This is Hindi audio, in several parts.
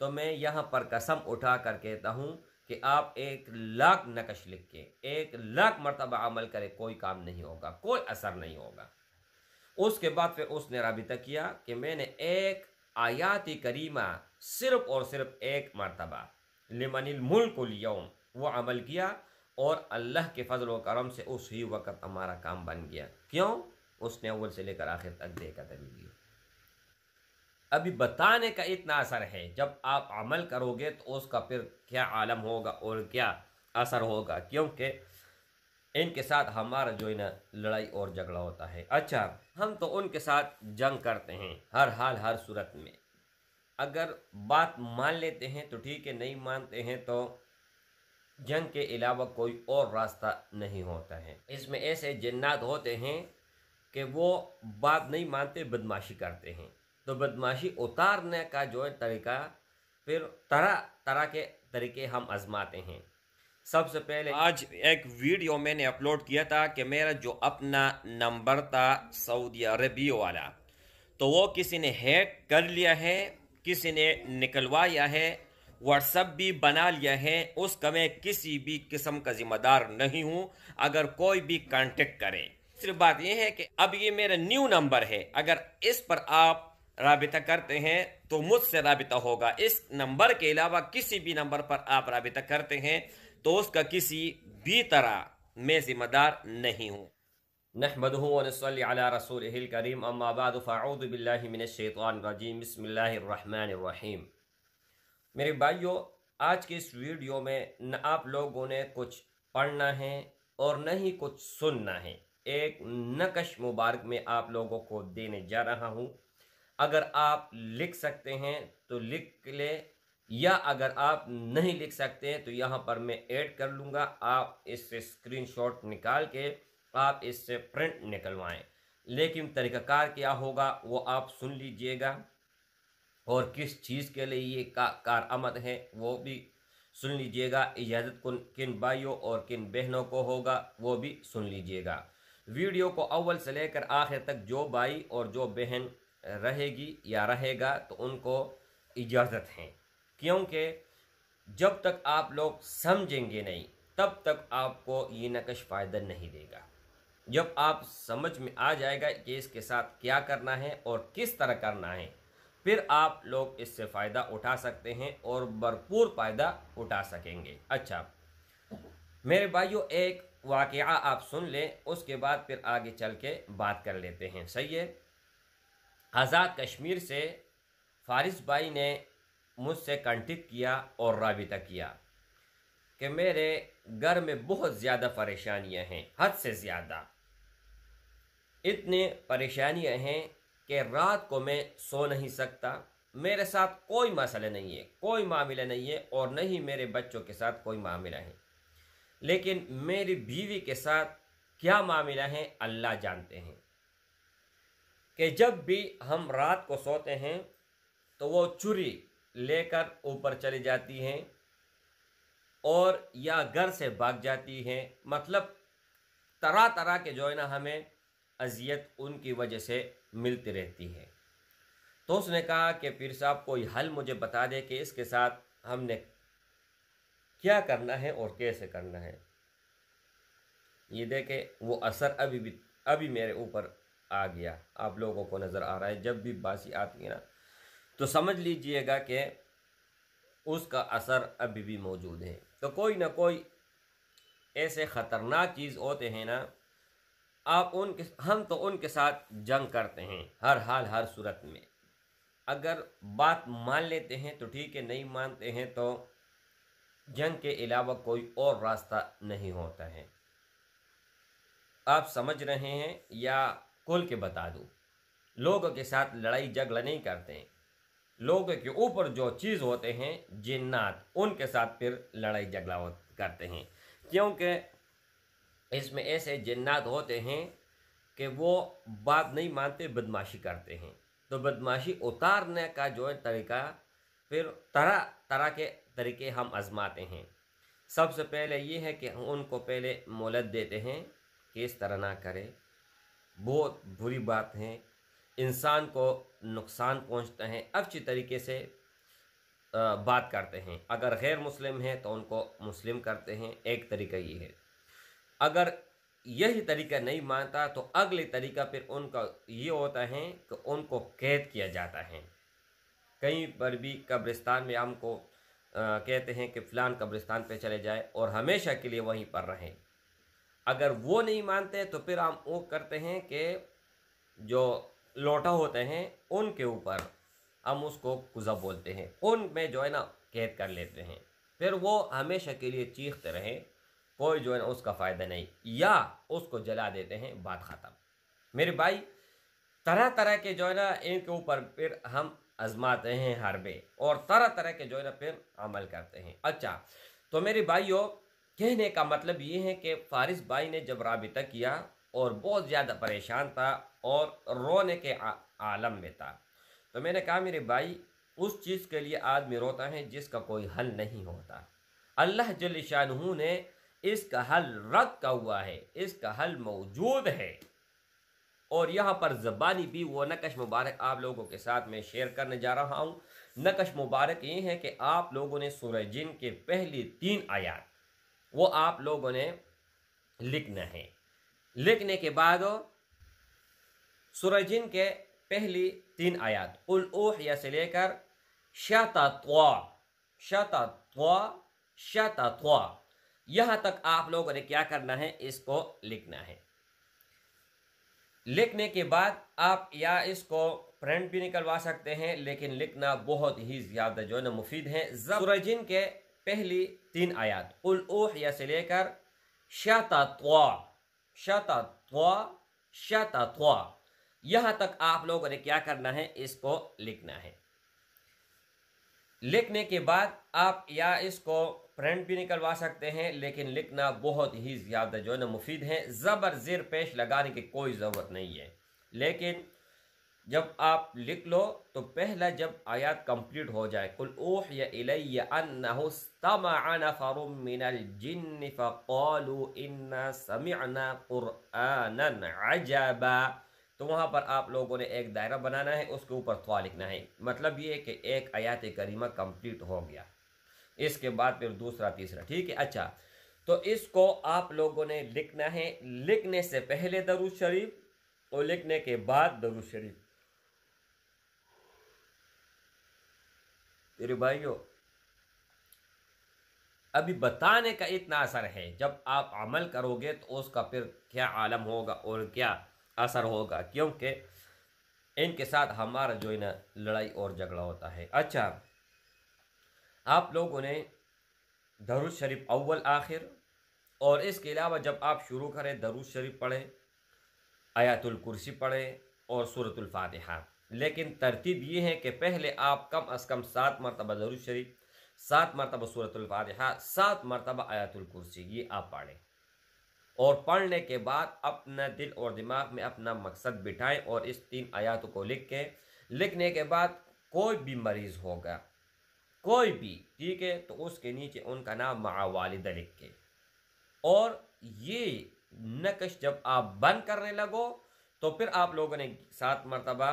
तो मैं यहाँ पर कसम उठा कर कहता हूँ कि आप एक लाख नकश लिख के एक लाख मरतबा अमल करें कोई काम नहीं होगा कोई असर नहीं होगा उसके बाद फिर उसने रबिता किया कि मैंने एक आयात करीमा सिर्फ और सिर्फ एक मरतबा लिमनिल मुल्क लिया वो अमल किया और अल्लाह के फजल व करम से उस ही वक़्त हमारा काम बन गया क्यों उसने अवल से लेकर आखिर तक देखा तभी अभी बताने का इतना असर है जब आप अमल करोगे तो उसका फिर क्या आलम होगा और क्या असर होगा क्योंकि इनके साथ हमारा जो है ना लड़ाई और झगड़ा होता है अच्छा हम तो उनके साथ जंग करते हैं हर हाल हर सूरत में अगर बात मान लेते हैं तो ठीक है नहीं मानते हैं तो जंग के अलावा कोई और रास्ता नहीं होता है इसमें ऐसे जन्नात होते हैं कि वो बात नहीं मानते बदमाशी करते हैं तो बदमाशी उतारने का जो है तरीका फिर तरह तरह के तरीके हम आजमाते हैं सबसे पहले आज एक वीडियो मैंने अपलोड किया था कि मेरा जो अपना नंबर था सऊदी अरबी वाला तो वो किसी ने हैक कर लिया है किसी ने निकलवाया है व्हाट्सअप भी बना लिया है उसका मैं किसी भी किस्म का जिम्मेदार नहीं हूँ अगर कोई भी कांटेक्ट करे सिर्फ बात यह है कि अब ये मेरा न्यू नंबर है अगर इस पर आप रबता करते हैं तो मुझसे रबता होगा इस नंबर के अलावा किसी भी नंबर पर आप रबता करते हैं तो उसका किसी भी तरह मैं ज़िम्मेदार नहीं हूँ नहमदा रसूल करीम मेरे भाइयों आज के इस वीडियो में न आप लोगों ने कुछ पढ़ना है और न ही कुछ सुनना है एक नकश मुबारक में आप लोगों को देने जा रहा हूँ अगर आप लिख सकते हैं तो लिख ले या अगर आप नहीं लिख सकते हैं तो यहाँ पर मैं ऐड कर लूँगा आप इससे स्क्रीनशॉट निकाल के आप इससे प्रिंट निकलवाएं लेकिन तरीक़ाकार क्या होगा वो आप सुन लीजिएगा और किस चीज़ के लिए ये का आमद है वो भी सुन लीजिएगा इजाज़त कन किन भाइयों और किन बहनों को होगा वो भी सुन लीजिएगा वीडियो को अव्वल से लेकर आखिर तक जो भाई और जो बहन रहेगी या रहेगा तो उनको इजाज़त है क्योंकि जब तक आप लोग समझेंगे नहीं तब तक आपको ये नकश फ़ायदा नहीं देगा जब आप समझ में आ जाएगा कि इसके साथ क्या करना है और किस तरह करना है फिर आप लोग इससे फ़ायदा उठा सकते हैं और भरपूर फ़ायदा उठा सकेंगे अच्छा मेरे भाइयों एक वाक़ आप सुन लें उसके बाद फिर आगे चल के बात कर लेते हैं सही है आज़ाद कश्मीर से फारिस भाई ने मुझसे कंटिक किया और रबिता किया कि मेरे घर में बहुत ज़्यादा परेशानियां हैं हद से ज़्यादा इतने परेशानियां हैं कि रात को मैं सो नहीं सकता मेरे साथ कोई मसला नहीं है कोई मामला नहीं है और न ही मेरे बच्चों के साथ कोई मामला है लेकिन मेरी बीवी के साथ क्या मामला है अल्लाह जानते हैं कि जब भी हम रात को सोते हैं तो वो चुरी लेकर ऊपर चली जाती हैं और या घर से भाग जाती हैं मतलब तरह तरह के जो है ना हमें अजियत उनकी वजह से मिलती रहती है तो उसने कहा कि पीर साहब कोई हल मुझे बता दे कि इसके साथ हमने क्या करना है और कैसे करना है ये देखे वो असर अभी भी अभी मेरे ऊपर आ गया आप लोगों को नज़र आ रहा है जब भी बासी आती है ना तो समझ लीजिएगा कि उसका असर अभी भी मौजूद है तो कोई ना कोई ऐसे ख़तरनाक चीज़ होते हैं ना आप उनके हम तो उनके साथ जंग करते हैं हर हाल हर सूरत में अगर बात मान लेते हैं तो ठीक है नहीं मानते हैं तो जंग के अलावा कोई और रास्ता नहीं होता है आप समझ रहे हैं या खोल के बता दूँ लोगों के साथ लड़ाई झगड़ा नहीं करते हैं लोगों के ऊपर जो चीज़ होते हैं जिन्नात उनके साथ फिर लड़ाई झगड़ा करते हैं क्योंकि इसमें ऐसे जिन्नात होते हैं कि वो बात नहीं मानते बदमाशी करते हैं तो बदमाशी उतारने का जो है तरीका फिर तरह तरह के तरीके हम आजमाते हैं सबसे पहले ये है कि उनको पहले मोलत देते हैं कि इस तरह ना करें बहुत बुरी बात हैं इंसान को नुकसान पहुंचते हैं अच्छी तरीके से बात करते हैं अगर गैर मुस्लिम हैं तो उनको मुस्लिम करते हैं एक तरीका ये है अगर यही तरीका नहीं मानता तो अगले तरीका फिर उनका ये होता है कि उनको कैद किया जाता है कहीं पर भी कब्रिस्तान में हमको कहते हैं कि फ़लान कब्रिस्तान पे चले जाए और हमेशा के लिए वहीं पर रहें अगर वो नहीं मानते तो फिर हम वो करते हैं कि जो लोटा होते हैं उनके ऊपर हम उसको कुज़ा बोलते हैं उन में जो है ना कैद कर लेते हैं फिर वो हमेशा के लिए चीखते रहें कोई जो है ना उसका फ़ायदा नहीं या उसको जला देते हैं बात ख़त्म मेरे भाई तरह तरह के जो है ना इनके ऊपर फिर हम आजमाते हैं हरबे और तरह तरह के जो है ना फिर अमल करते हैं अच्छा तो मेरे भाइयों कहने का मतलब ये है कि फारिस भाई ने जब रबता किया और बहुत ज़्यादा परेशान था और रोने के आलम में था तो मैंने कहा मेरे भाई उस चीज़ के लिए आदमी रोता है जिसका कोई हल नहीं होता अल्लाह जल शाह ने इसका हल का हुआ है इसका हल मौजूद है और यहाँ पर ज़बानी भी वो नकश मुबारक आप लोगों के साथ मैं शेयर करने जा रहा हूँ नकश मुबारक ये है कि आप लोगों ने सूरज जिन के पहली तीन आयात वो आप लोगों ने लिखना है लिखने के बाद सूरजिन के पहली तीन आयात उल ओहिया से लेकर शतवा शतवा शतवा यहाँ तक आप लोगों ने क्या करना है इसको लिखना है लिखने के बाद आप या इसको प्रिंट भी निकलवा सकते हैं लेकिन लिखना बहुत ही ज़्यादा जो है ना मुफीद है सूरजिन के पहली तीन आयात उल या से लेकर शतवा शतवा शतवा यहाँ तक आप लोगों ने क्या करना है इसको लिखना है लिखने के बाद आप या इसको प्रिंट भी निकलवा सकते हैं लेकिन लिखना बहुत ही ज़्यादा जो है ना मुफीद है ज़बर जेर पेश लगाने की कोई ज़रूरत नहीं है लेकिन जब आप लिख लो तो पहला जब आयात कंप्लीट हो जाए कुल ओह अजबा तो वहाँ पर आप लोगों ने एक दायरा बनाना है उसके ऊपर थवा लिखना है मतलब ये कि एक आयात करीमा कंप्लीट हो गया इसके बाद फिर दूसरा तीसरा ठीक है अच्छा तो इसको आप लोगों ने लिखना है लिखने से पहले दरुज शरीफ और लिखने के बाद दरुज शरीफ मेरे भाइयों अभी बताने का इतना असर है जब आप अमल करोगे तो उसका फिर क्या आलम होगा और क्या असर होगा क्योंकि इनके साथ हमारा जो है ना लड़ाई और झगड़ा होता है अच्छा आप लोगों ने दरुज शरीफ अव्वल आखिर और इसके अलावा जब आप शुरू करें दरुज शरीफ पढ़ें आयातुल कुर्सी पढ़ें और सूरतुल फातिहा लेकिन तरतीब ये है कि पहले आप कम अज़ कम सात मरतबा ज़रूर शरीफ सात मरतबा सूरतफ़ातहा सात मरतबा आयतुलकुरसी ये आप पढ़ें और पढ़ने के बाद अपना दिल और दिमाग में अपना मकसद बिठाएं और इस तीन आयातों को लिख के लिखने के बाद कोई भी मरीज़ होगा कोई भी ठीक है तो उसके नीचे उनका नाम मावालिद लिख के और ये नकश जब आप बंद करने लगो तो फिर आप लोगों ने सात मरतबा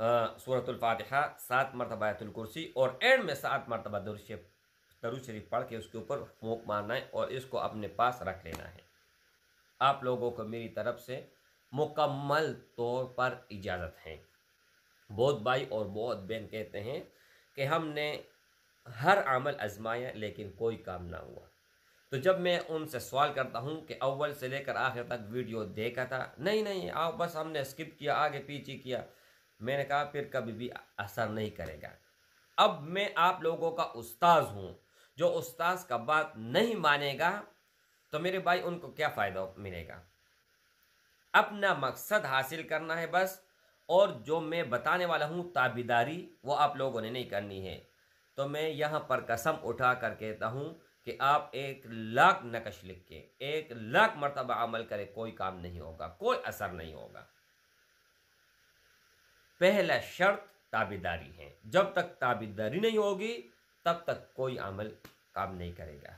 सूरतफ़ातहा सात मरतबा कुर्सी और एंड में सात मरतबा दरुशरीफ दरुज शरीफ पढ़ के उसके ऊपर फूक मारना है और इसको अपने पास रख लेना है आप लोगों को मेरी तरफ से मुकम्मल तौर पर इजाज़त है बहुत भाई और बहुत बहन कहते हैं कि हमने हर अमल आजमाया लेकिन कोई काम ना हुआ तो जब मैं उनसे सवाल करता हूँ कि अव्वल से लेकर आखिर तक वीडियो देखा था नहीं नहीं आप बस हमने स्किप किया आगे पीछे किया मैंने कहा फिर कभी भी असर नहीं करेगा अब मैं आप लोगों का उस्ताज हूँ जो उस्ताज का बात नहीं मानेगा तो मेरे भाई उनको क्या फ़ायदा मिलेगा अपना मकसद हासिल करना है बस और जो मैं बताने वाला हूँ ताबीदारी वो आप लोगों ने नहीं करनी है तो मैं यहाँ पर कसम उठा कर कहता हूँ कि आप एक लाख नकश लिख के एक लाख मरतबा अमल करें कोई काम नहीं होगा कोई असर नहीं होगा पहला शर्त ताबेदारी है जब तक ताबेदारी नहीं होगी तब तक कोई अमल काम नहीं करेगा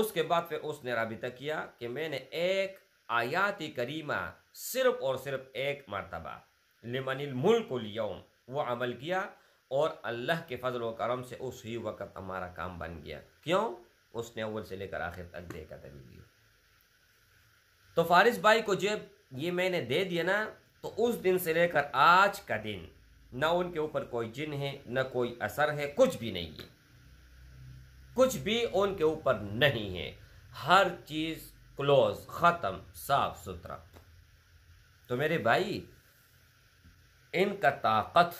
उसके बाद फिर उसने रबिता किया कि मैंने एक आयात करीमा सिर्फ और सिर्फ एक मरतबा लिमनिल मुल्क लिया वो अमल किया और अल्लाह के फजल व करम से उस ही वक़्त हमारा काम बन गया क्यों उसने अवल से लेकर आखिर तक देखा तभी तो फारिस भाई को जब ये मैंने दे दिया ना तो उस दिन से लेकर आज का दिन न उनके ऊपर कोई जिन है न कोई असर है कुछ भी नहीं है कुछ भी उनके ऊपर नहीं है हर चीज़ क्लोज ख़त्म साफ सुथरा तो मेरे भाई इनका ताकत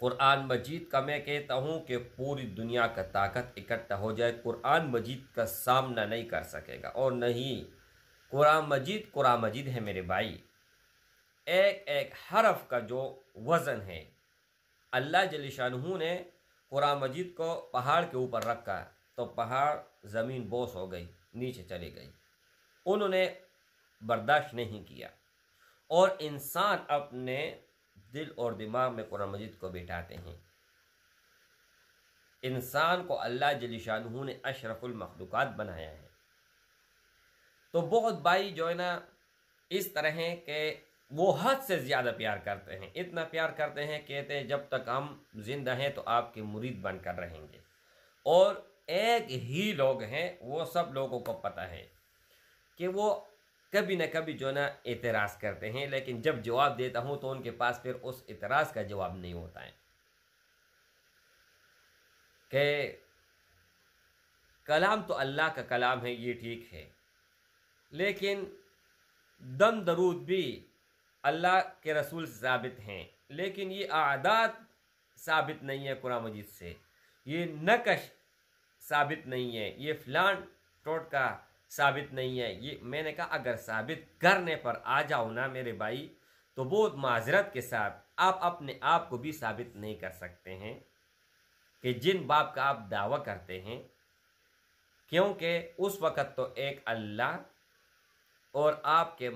कुरान मजीद का मैं कहता हूं कि पूरी दुनिया का ताकत इकट्ठा हो जाए कुरान मजीद का सामना नहीं कर सकेगा और नहीं कुरान मजीद कुरान मजीद है मेरे भाई एक एक हरफ का जो वज़न है अल्लाह जलिशानहू ने कुरान मजीद को पहाड़ के ऊपर रखा तो पहाड़ ज़मीन बोस हो गई नीचे चली गई उन्होंने बर्दाश्त नहीं किया और इंसान अपने दिल और दिमाग में कुरान मजीद को बिठाते हैं इंसान को अल्लाह जलिशानहू ने अशरफुल मखलूक़ात बनाया है तो बहुत भाई जो है ना इस तरह के वो हद से ज़्यादा प्यार करते हैं इतना प्यार करते हैं कहते हैं जब तक हम जिंदा हैं तो आपके मुरीद बनकर रहेंगे और एक ही लोग हैं वो सब लोगों को पता है कि वो कभी ना कभी जो ना एतराज़ करते हैं लेकिन जब जवाब देता हूँ तो उनके पास फिर उस एतराज़ का जवाब नहीं होता है कि कलाम तो अल्लाह का कलाम है ये ठीक है लेकिन दम दरूद भी अल्लाह के रसूल साबित हैं लेकिन ये आदात साबित नहीं है कुरान मजीद से ये नकश साबित नहीं है ये फ़लान टोट का साबित नहीं है ये मैंने कहा अगर साबित करने पर आ जाओ ना मेरे भाई तो वो माजरत के साथ आप अपने आप को भी साबित नहीं कर सकते हैं कि जिन बाप का आप दावा करते हैं क्योंकि उस वक़्त तो एक अल्लाह और आपके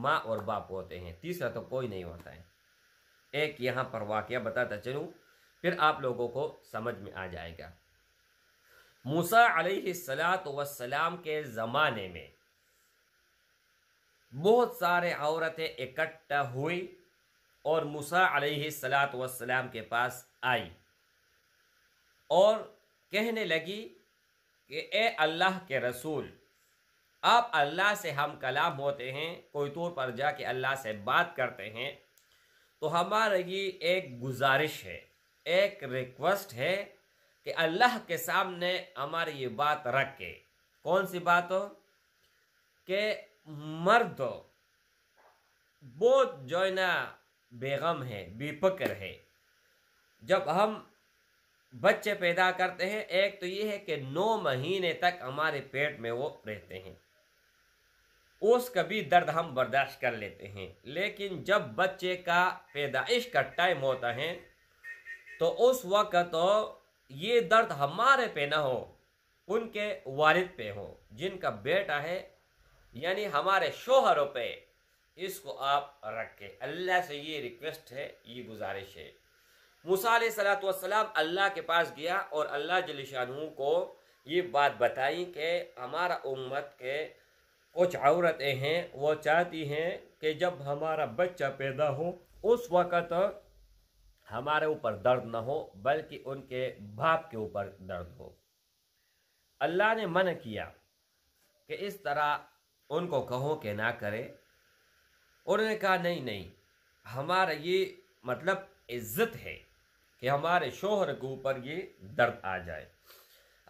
माँ और बाप होते हैं तीसरा तो कोई नहीं होता है एक यहाँ पर वाक्य बताता चलूँ फिर आप लोगों को समझ में आ जाएगा मूसा सलात वसलाम के ज़माने में बहुत सारे औरतें इकट्ठा हुई और मूसा सलात वसलाम के पास आई और कहने लगी कि ए अल्लाह के रसूल अब अल्लाह से हम कलाम होते हैं कोई तौर पर जाके अल्लाह से बात करते हैं तो हमारी एक गुजारिश है एक रिक्वेस्ट है कि अल्लाह के सामने हमारी ये बात रख के कौन सी बात हो कि मर्द बहुत जो है ना बेगम है बेफक्र है जब हम बच्चे पैदा करते हैं एक तो ये है कि नौ महीने तक हमारे पेट में वो रहते हैं उस कभी दर्द हम बर्दाश्त कर लेते हैं लेकिन जब बच्चे का पैदाइश का टाइम होता है तो उस वक़्त तो ये दर्द हमारे पे ना हो उनके वालिद पे हो जिनका बेटा है यानी हमारे शोहरों पे इसको आप रखें अल्लाह से ये रिक्वेस्ट है ये गुजारिश है मूसा सलाम अल्लाह के पास गया और अल्लाह जलिशानू को ये बात बताई कि हमारा उम्मत के कुछ औरतें हैं वो चाहती हैं कि जब हमारा बच्चा पैदा हो उस वक़्त हमारे ऊपर दर्द न हो बल्कि उनके बाप के ऊपर दर्द हो अल्लाह ने मन किया कि इस तरह उनको कहो कि ना करें उन्होंने कहा नहीं नहीं हमारा ये मतलब इज्जत है कि हमारे शोहर के ऊपर ये दर्द आ जाए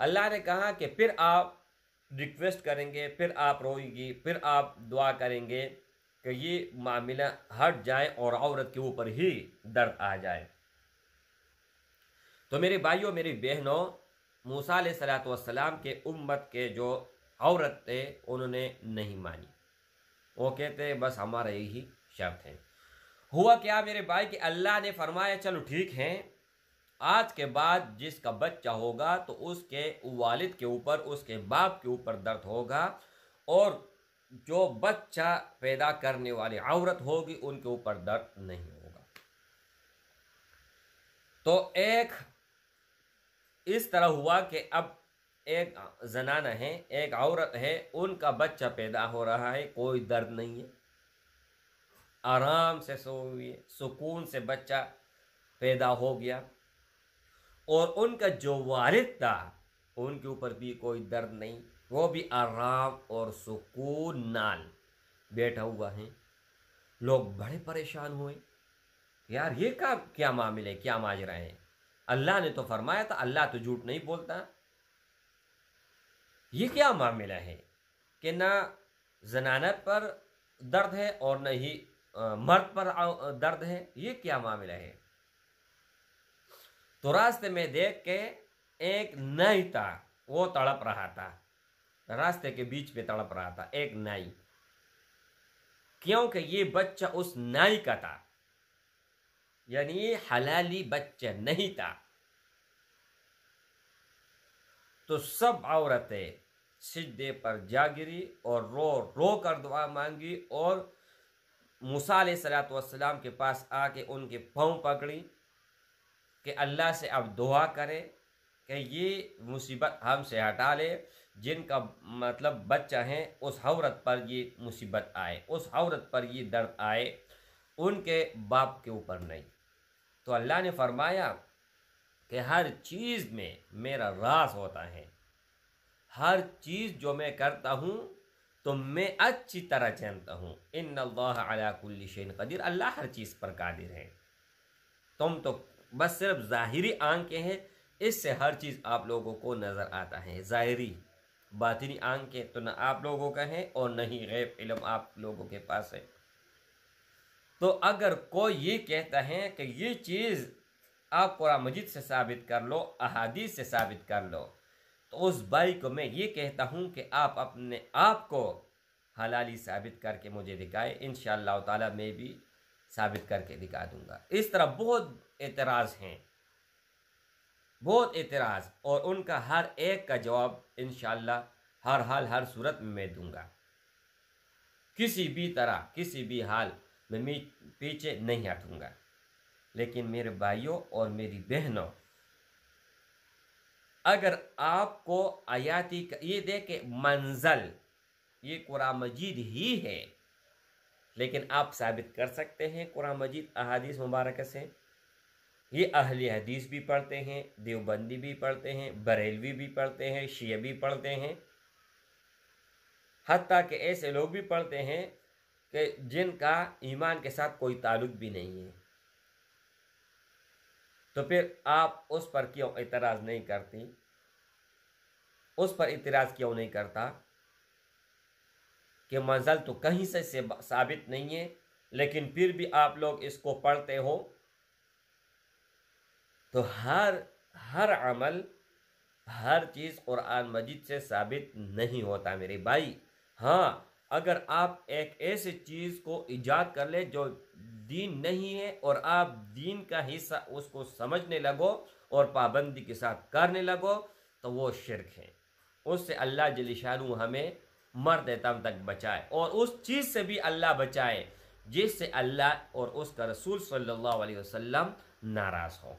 अल्लाह ने कहा कि फिर आप रिक्वेस्ट करेंगे फिर आप रोएगी फिर आप दुआ करेंगे कि ये मामला हट जाए और औरत के ऊपर ही दर्द आ जाए तो मेरे भाइयों मेरी बहनों मूसा सलाम के उम्मत के जो औरत थे उन्होंने नहीं मानी वो कहते बस हमारा यही शर्त है हुआ क्या मेरे भाई कि अल्लाह ने फरमाया चलो ठीक है आज के बाद जिसका बच्चा होगा तो उसके वालिद के ऊपर उसके बाप के ऊपर दर्द होगा और जो बच्चा पैदा करने वाली औरत होगी उनके ऊपर दर्द नहीं होगा तो एक इस तरह हुआ कि अब एक जनाना है एक औरत है उनका बच्चा पैदा हो रहा है कोई दर्द नहीं है आराम से सो हुई है सुकून से बच्चा पैदा हो गया और उनका जो वारिद था उनके ऊपर भी कोई दर्द नहीं वो भी आराम और सुकून नाल बैठा हुआ है लोग बड़े परेशान हुए यार ये का क्या मामले क्या माजरा है अल्लाह ने तो फरमाया था अल्लाह तो झूठ नहीं बोलता ये क्या मामला है कि ना जनानत पर दर्द है और न ही मर्द पर दर्द है ये क्या मामला है तो रास्ते में देख के एक नाई था वो तड़प रहा था रास्ते के बीच में तड़प रहा था एक नाई क्योंकि ये बच्चा उस नाई का था यानी हलाली बच्चा नहीं था तो सब औरतें सिद्धे पर जागिरी और रो रो कर दुआ मांगी और मूसा सलात के पास आके उनके पाँव पकड़ी कि अल्लाह से अब दुआ करें कि ये मुसीबत हमसे हटा ले जिनका मतलब बच्चा है उस औरत पर ये मुसीबत आए उस औरत पर ये दर्द आए उनके बाप के ऊपर नहीं तो अल्लाह ने फरमाया कि हर चीज़ में मेरा रास होता है हर चीज़ जो मैं करता हूँ तो मैं अच्छी तरह जानता हूँ इन अल्लाह अलाकुल्लिशन कदीर अल्लाह हर चीज़ पर कादिर है तुम तो बस सिर्फ ज़ाहरी आंखें हैं इससे हर चीज़ आप लोगों को नज़र आता है ज़ाहरी बातनी आंखें तो ना आप लोगों का है और न ही गैब इलम आप लोगों के पास है तो अगर कोई ये कहता है कि ये चीज़ आप कुरान मजिद से साबित कर लो अहादीस से साबित कर लो तो उस भाई को मैं ये कहता हूँ कि आप अपने आप को हलाली साबित करके मुझे दिखाए इन ताला मैं भी साबित करके दिखा दूँगा इस तरह बहुत एतराज़ हैं बहुत एतराज़ और उनका हर एक का जवाब इन हर हाल हर सूरत में मैं दूंगा किसी भी तरह किसी भी हाल में पीछे नहीं हटूंगा लेकिन मेरे भाइयों और मेरी बहनों अगर आपको आयाती ये देखे मंजल ये कुरान मजीद ही है लेकिन आप साबित कर सकते हैं कुरान मजीद अहादीस मुबारक से ये अहल हदीस भी पढ़ते हैं देवबंदी भी पढ़ते हैं बरेलवी भी पढ़ते हैं शिया भी पढ़ते हैं हती कि ऐसे लोग भी पढ़ते हैं कि जिनका ईमान के साथ कोई ताल्लुक भी नहीं है तो फिर आप उस पर क्यों एतराज़ नहीं करती उस पर इतराज़ क्यों नहीं करता कि मंजिल तो कहीं से, से साबित नहीं है लेकिन फिर भी आप लोग इसको पढ़ते हो तो हर हर अमल हर चीज़ कुरान मजीद से साबित नहीं होता मेरे भाई हाँ अगर आप एक ऐसी चीज़ को ईजाद कर ले जो दीन नहीं है और आप दीन का हिस्सा उसको समझने लगो और पाबंदी के साथ करने लगो तो वो शिरक है उससे अल्लाह जलिशानु हमें मर देता तक बचाए और उस चीज़ से भी अल्लाह बचाए जिससे अल्लाह और उसका रसूल सल्लल्लाहु अलैहि वसल्लम नाराज़ हो